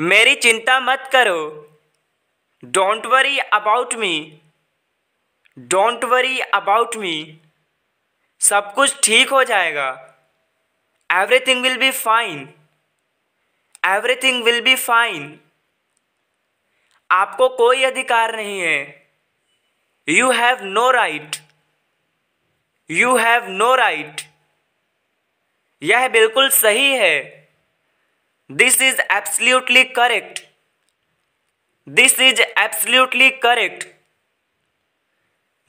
मेरी चिंता मत करो don't worry about me don't worry about me सब कुछ ठीक हो जाएगा everything will be fine everything will be fine आपको कोई अधिकार नहीं है you have no right you have no right यह बिल्कुल सही है this is absolutely correct this is absolutely correct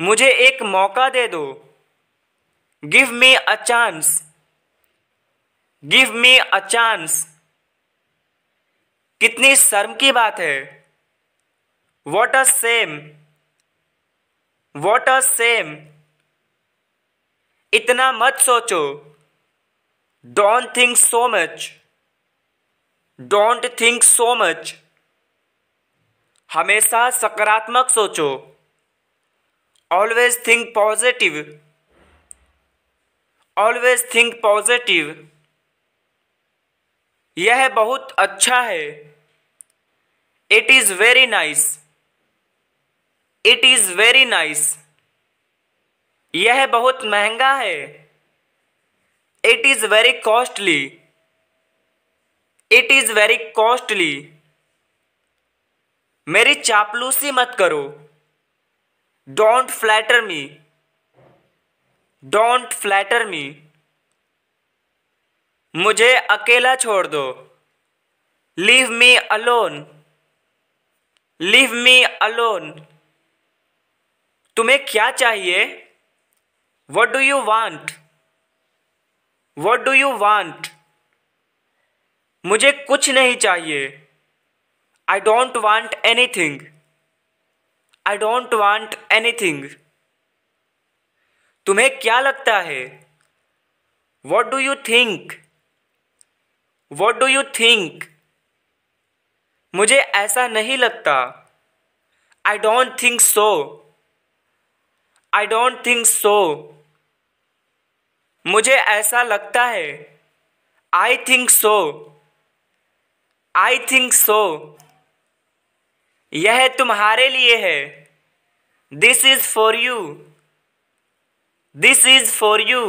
मुझे एक मौका दे दो give me a chance give me a chance कितनी शर्म की बात है what a same what a shame इतना मत सोचो don't think so much don't think so much हमेशा सकारात्मक सोचो always think positive always think positive यह बहुत अच्छा है it is very nice it is very nice यह बहुत महंगा है it is very costly it is very costly मेरी चापलूसी मत करो don't flatter me don't flatter me मुझे अकेला छोड़ दो leave me alone leave me alone तुम्हें क्या चाहिए what do you want what do you want मुझे कुछ नहीं चाहिए I don't want anything I don't want anything तुम्हें क्या लगता है what do you think what do you think मुझे ऐसा नहीं लगता I don't think so I don't think so मुझे ऐसा लगता है I think so I think so यह तुम्हारे लिए है this is for you this is for you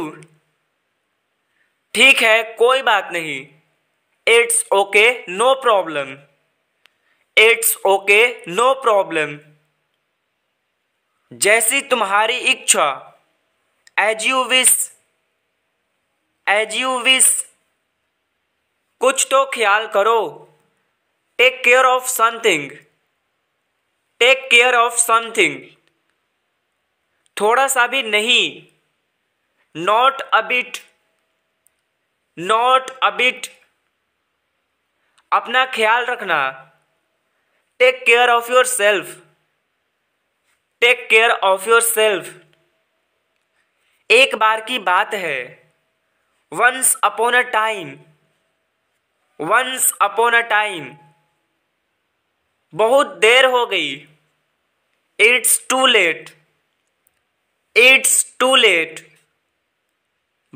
ठीक है कोई बात नहीं it's okay no problem it's okay no problem जैसी तुम्हारी इच्छा as you wish as you wish कुछ तो ख्याल करो take care of something take care of something थोड़ा सा भी नहीं not a bit not a bit अपना ख्याल रखना take care of yourself take care of yourself एक बार की बात है once upon a time once upon a time बहुत देर हो गई it's too late it's too late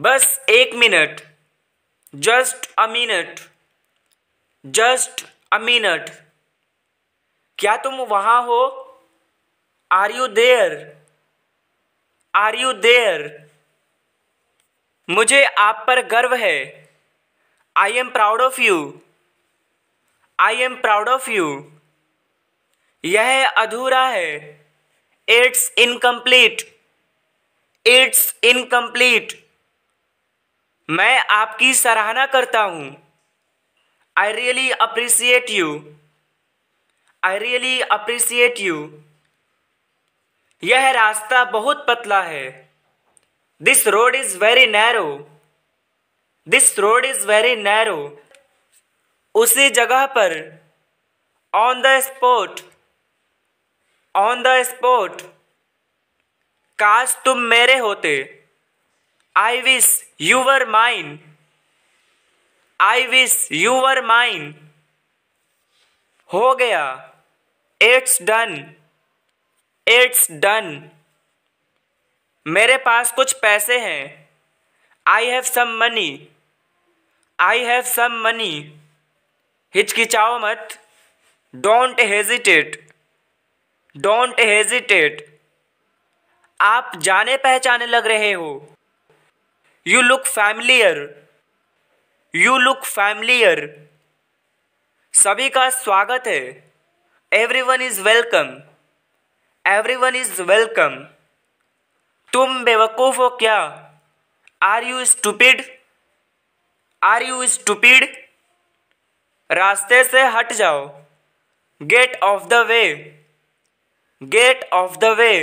बस एक मिनट just a minute just a minute क्या तुम वहाँ हो are you there are you there मुझे आप पर गर्व है I am proud of you I am proud of you यह अधूरा है इट्स इनकम्प्लीट इट्स इनकम्प्लीट मैं आपकी सराहना करता हूँ I really appreciate you I really appreciate you यह रास्ता बहुत पतला है this road is very narrow this road is very narrow उसी जगह पर on the spot on the spot काश तुम मेरे होते I wish you were mine I wish you were mine हो गया इट्स डन इट्स डन मेरे पास कुछ पैसे हैं I have some money I have some money हिचकिचाओ मत डोंट हेजिटेट डोंट हेजिटेट आप जाने पहचाने लग रहे हो you look familiar you look familiar सभी का स्वागत है everyone is welcome everyone is welcome तुम बेवकूफ़ हो क्या are you stupid are you stupid रास्ते से हट जाओ get off the way get off the way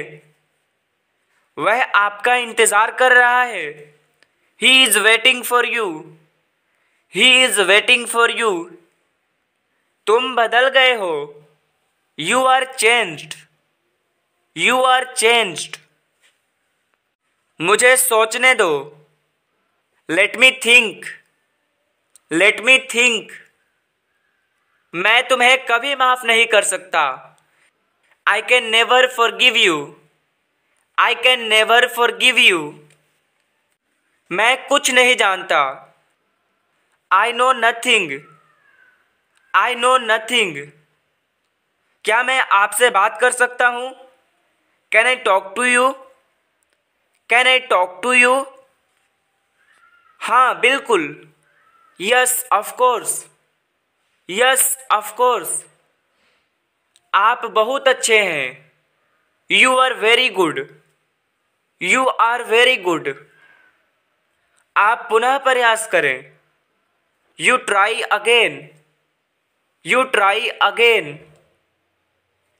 वह आपका इंतज़ार कर रहा है he is waiting for you he is waiting for you तुम बदल गए हो you are changed you are changed मुझे सोचने दो let me think let me think मैं तुम्हें कभी माफ़ नहीं कर सकता I can never forgive you I can never forgive you मैं कुछ नहीं जानता I know nothing I know nothing क्या मैं आपसे बात कर सकता हूँ can I talk to you can I talk to you हाँ बिल्कुल yes of course yes of course आप बहुत अच्छे हैं you are very good you are very good आप पुनः प्रयास करें you try again you try again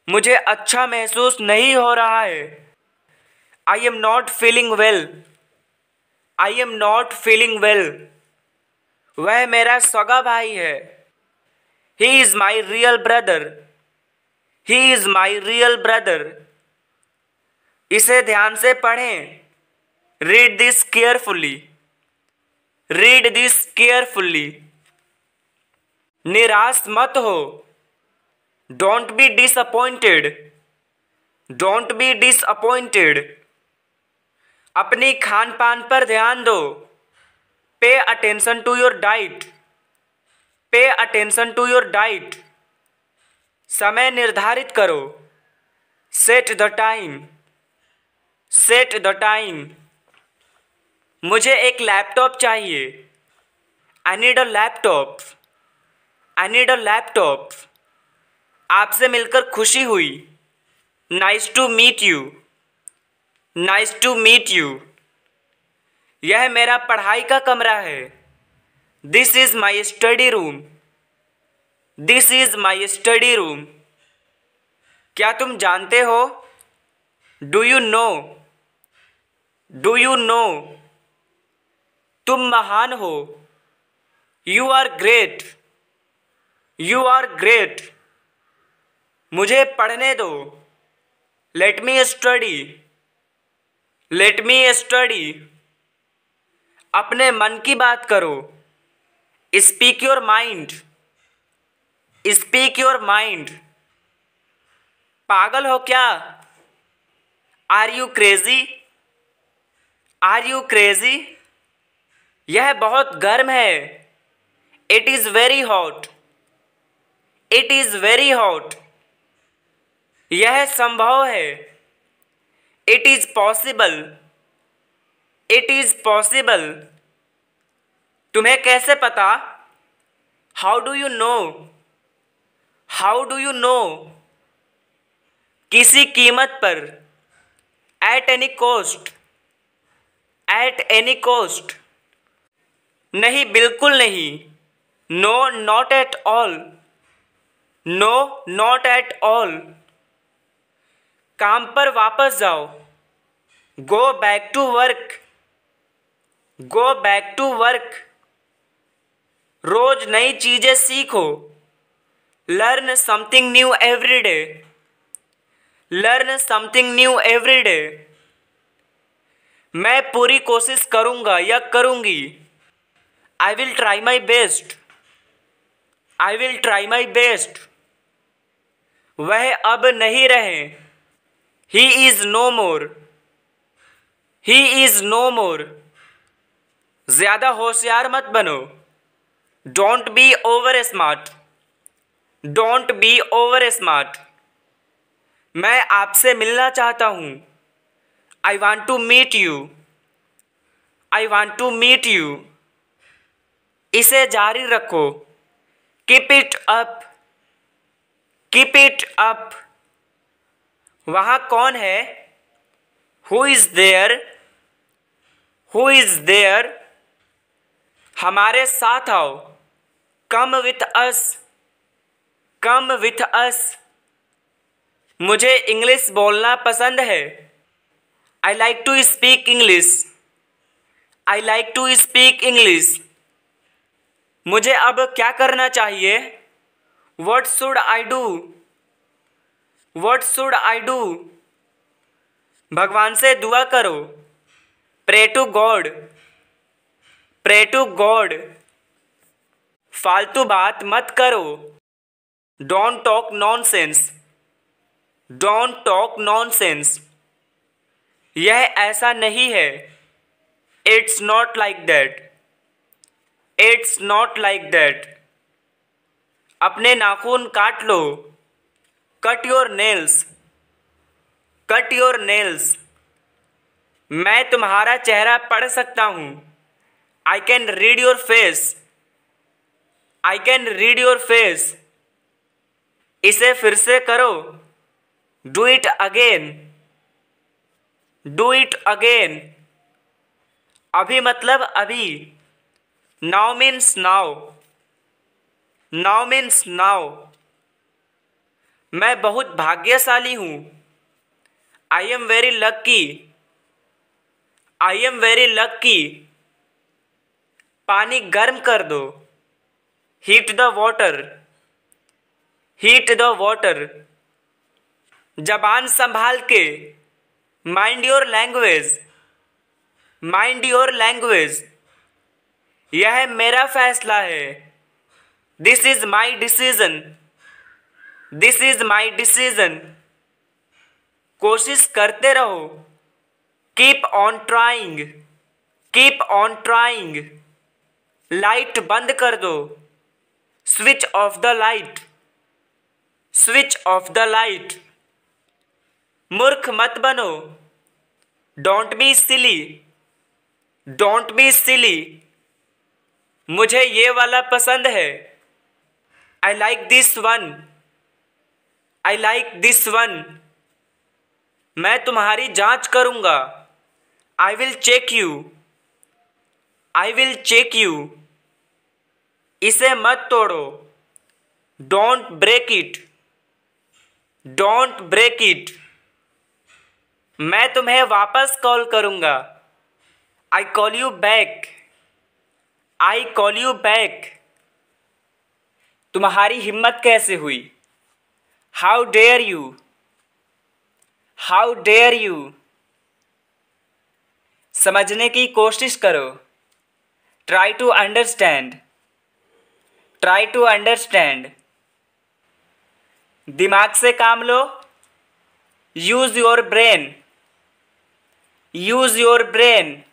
मुझे अच्छा महसूस नहीं हो रहा है I am not feeling well I am not feeling well वह मेरा सगा भाई है he is my real brother he is my real brother इसे ध्यान से पढ़ें read this carefully read this carefully निराश मत हो don't be disappointed don't be disappointed अपनी खान पान पर ध्यान दो pay attention to your diet pay attention to your diet समय निर्धारित करो set the time set the time मुझे एक लैपटॉप चाहिए I need a laptop I need a laptop आपसे मिलकर खुशी हुई nice to meet you nice to meet you यह मेरा पढ़ाई का कमरा है this is my study room this is my study room क्या तुम जानते हो do you know do you no तुम महान हो you are great you are great मुझे पढ़ने दो let me study let me study अपने मन की बात करो speak your mind speak your mind पागल हो क्या are you crazy are you crazy यह बहुत गर्म है it is very hot it is very hot यह संभव है it is possible it is possible तुम्हें कैसे पता how do you know how do you no किसी कीमत पर at any cost at any cost नहीं बिल्कुल नहीं no not at all no not at all काम पर वापस जाओ go back to work go back to work रोज नई चीज़ें सीखो learn something new every day learn something new every day मैं पूरी कोशिश करूंगा या करूंगी I will try my best I will try my best वह अब नहीं रहे he is no more he is no more ज़्यादा होशियार मत बनो don't be over smart don't be over smart मैं आपसे मिलना चाहता हूँ I want to meet you I want to meet you इसे जारी रखो keep it up keep it up वहाँ कौन है who is there who is there हमारे साथ आओ come with us come with us मुझे इंग्लिश बोलना पसंद है I like to speak English I like to speak English मुझे अब क्या करना चाहिए what should I do what should I do भगवान से दुआ करो pray to God pray to God फालतू बात मत करो don't talk nonsense don't talk nonsense यह ऐसा नहीं है it's not like that it's not like that अपने नाखून काट लो cut your nails cut your nails मैं तुम्हारा चेहरा पढ़ सकता हूँ I can read your face I can read your face इसे फिर से करो do it again do it again अभी मतलब अभी now means now now means now मैं बहुत भाग्यशाली हूँ I am very lucky I am very lucky पानी गर्म कर दो heat the water heat the water जबान संभाल के mind your language mind your language यह मेरा फैसला है this is my decision this is my decision कोशिश करते रहो keep on trying keep on trying light बंद कर दो switch off the light switch off the light मूर्ख मत बनो don't be silly don't be silly मुझे ये वाला पसंद है I like this one I like this one मैं तुम्हारी जांच करूंगा I will check you I will check you इसे मत तोड़ो don't break it don't break it मैं तुम्हें वापस कॉल करूँगा I call you back I call you back तुम्हारी हिम्मत कैसे हुई how dare you how dare you समझने की कोशिश करो try to understand try to understand दिमाग से काम लो use your brain use your brain